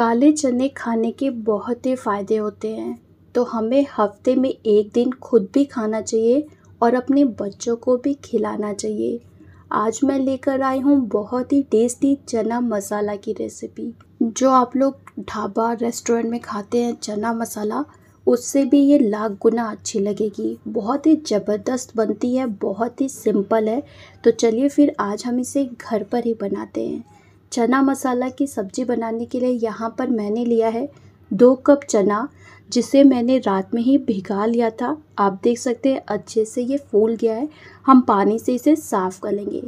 काले चने खाने के बहुत ही फ़ायदे होते हैं तो हमें हफ्ते में एक दिन खुद भी खाना चाहिए और अपने बच्चों को भी खिलाना चाहिए आज मैं लेकर आई हूँ बहुत ही टेस्टी चना मसाला की रेसिपी जो आप लोग ढाबा रेस्टोरेंट में खाते हैं चना मसाला उससे भी ये लाख गुना अच्छी लगेगी बहुत ही ज़बरदस्त बनती है बहुत ही सिंपल है तो चलिए फिर आज हम इसे घर पर ही बनाते हैं चना मसाला की सब्ज़ी बनाने के लिए यहाँ पर मैंने लिया है दो कप चना जिसे मैंने रात में ही भिगा लिया था आप देख सकते हैं अच्छे से ये फूल गया है हम पानी से इसे साफ़ कर लेंगे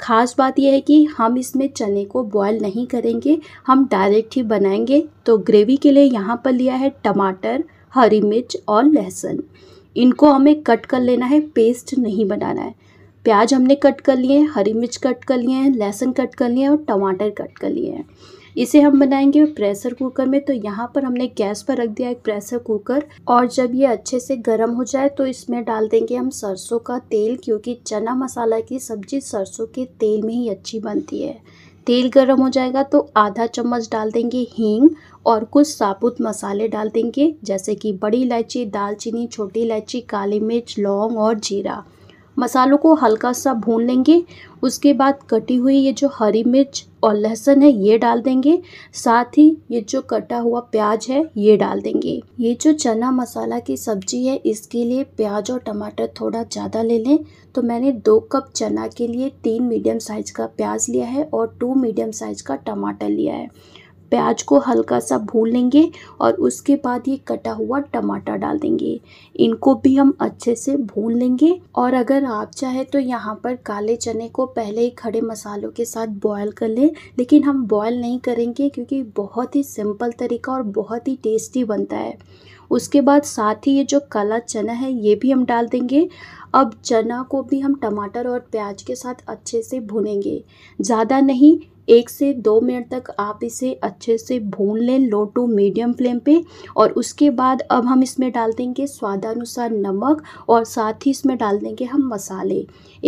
खास बात यह है कि हम इसमें चने को बॉयल नहीं करेंगे हम डायरेक्ट ही बनाएंगे तो ग्रेवी के लिए यहाँ पर लिया है टमाटर हरी मिर्च और लहसुन इनको हमें कट कर लेना है पेस्ट नहीं बनाना है प्याज हमने कट कर लिए हैं हरी मिर्च कट कर लिए हैं लहसुन कट कर लिए हैं और टमाटर कट कर लिए हैं इसे हम बनाएंगे प्रेशर कुकर में तो यहाँ पर हमने गैस पर रख दिया एक प्रेशर कुकर और जब ये अच्छे से गर्म हो जाए तो इसमें डाल देंगे हम सरसों का तेल क्योंकि चना मसाला की सब्जी सरसों के तेल में ही अच्छी बनती है तेल गर्म हो जाएगा तो आधा चम्मच डाल देंगे हींग और कुछ साबुत मसाले डाल देंगे जैसे कि बड़ी इलायची दालचीनी छोटी इलायची काली मिर्च लौंग और जीरा मसालों को हल्का सा भून लेंगे उसके बाद कटी हुई ये जो हरी मिर्च और लहसुन है ये डाल देंगे साथ ही ये जो कटा हुआ प्याज है ये डाल देंगे ये जो चना मसाला की सब्जी है इसके लिए प्याज और टमाटर थोड़ा ज़्यादा ले लें तो मैंने दो कप चना के लिए तीन मीडियम साइज़ का प्याज लिया है और टू मीडियम साइज़ का टमाटर लिया है प्याज को हल्का सा भून लेंगे और उसके बाद ये कटा हुआ टमाटर डाल देंगे इनको भी हम अच्छे से भून लेंगे और अगर आप चाहे तो यहाँ पर काले चने को पहले ही खड़े मसालों के साथ बॉयल कर लें लेकिन हम बॉयल नहीं करेंगे क्योंकि बहुत ही सिंपल तरीका और बहुत ही टेस्टी बनता है उसके बाद साथ ही ये जो काला चना है ये भी हम डाल देंगे अब चना को भी हम टमाटर और प्याज के साथ अच्छे से भुनेंगे ज़्यादा नहीं एक से दो मिनट तक आप इसे अच्छे से भून लें लो टू मीडियम फ्लेम पे और उसके बाद अब हम इसमें डाल देंगे स्वादानुसार नमक और साथ ही इसमें डाल देंगे हम मसाले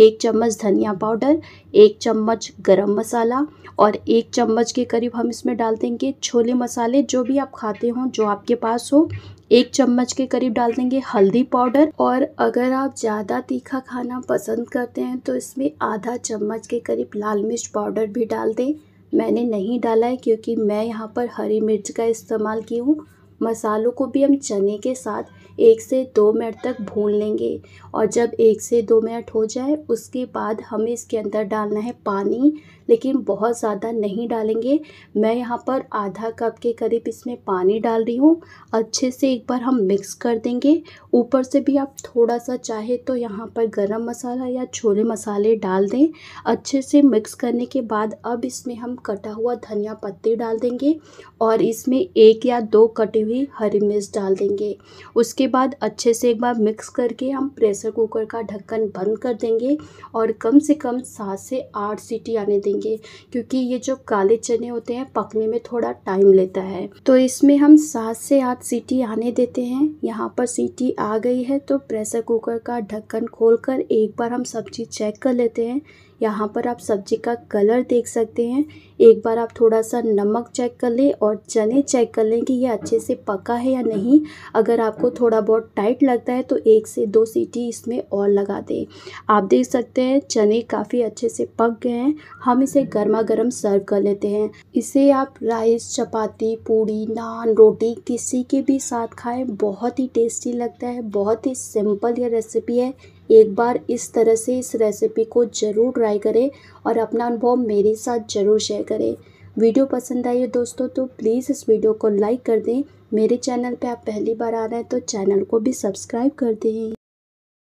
एक चम्मच धनिया पाउडर एक चम्मच गरम मसाला और एक चम्मच के करीब हम इसमें डाल देंगे छोले मसाले जो भी आप खाते हों जो आपके पास हो एक चम्मच के करीब डाल देंगे हल्दी पाउडर और अगर आप ज़्यादा तीखा खाना पसंद करते हैं तो इसमें आधा चम्मच के करीब लाल मिर्च पाउडर भी डाल दें मैंने नहीं डाला है क्योंकि मैं यहाँ पर हरी मिर्च का इस्तेमाल की हूँ मसालों को भी हम चने के साथ एक से दो मिनट तक भून लेंगे और जब एक से दो मिनट हो जाए उसके बाद हमें इसके अंदर डालना है पानी लेकिन बहुत ज़्यादा नहीं डालेंगे मैं यहाँ पर आधा कप के करीब इसमें पानी डाल रही हूँ अच्छे से एक बार हम मिक्स कर देंगे ऊपर से भी आप थोड़ा सा चाहे तो यहाँ पर गरम मसाला या छोले मसाले डाल दें अच्छे से मिक्स करने के बाद अब इसमें हम कटा हुआ धनिया पत्ती डाल देंगे और इसमें एक या दो कटी हुई हरी मिर्च डाल देंगे उसके उसके बाद अच्छे से एक बार मिक्स करके हम प्रेशर कुकर का ढक्कन बंद कर देंगे और कम से कम सात से आठ सीटी आने देंगे क्योंकि ये जो काले चने होते हैं पकने में थोड़ा टाइम लेता है तो इसमें हम सात से आठ सीटी आने देते हैं यहाँ पर सीटी आ गई है तो प्रेशर कुकर का ढक्कन खोलकर एक बार हम सब्जी चेक कर लेते हैं यहाँ पर आप सब्जी का कलर देख सकते हैं एक बार आप थोड़ा सा नमक चेक कर लें और चने चेक कर लें कि ये अच्छे से पका है या नहीं अगर आपको थोड़ा बहुत टाइट लगता है तो एक से दो सीटी इसमें और लगा दें आप देख सकते हैं चने काफ़ी अच्छे से पक गए हैं हम इसे गर्मा गर्म सर्व कर लेते हैं इसे आप राइस चपाती पूड़ी नान रोटी किसी के भी साथ खाएँ बहुत ही टेस्टी लगता है बहुत ही सिंपल यह रेसिपी है एक बार इस तरह से इस रेसिपी को ज़रूर ट्राई करें और अपना अनुभव मेरे साथ ज़रूर शेयर करें वीडियो पसंद आई है दोस्तों तो प्लीज़ इस वीडियो को लाइक कर दें मेरे चैनल पे आप पहली बार आ रहे हैं तो चैनल को भी सब्सक्राइब कर दें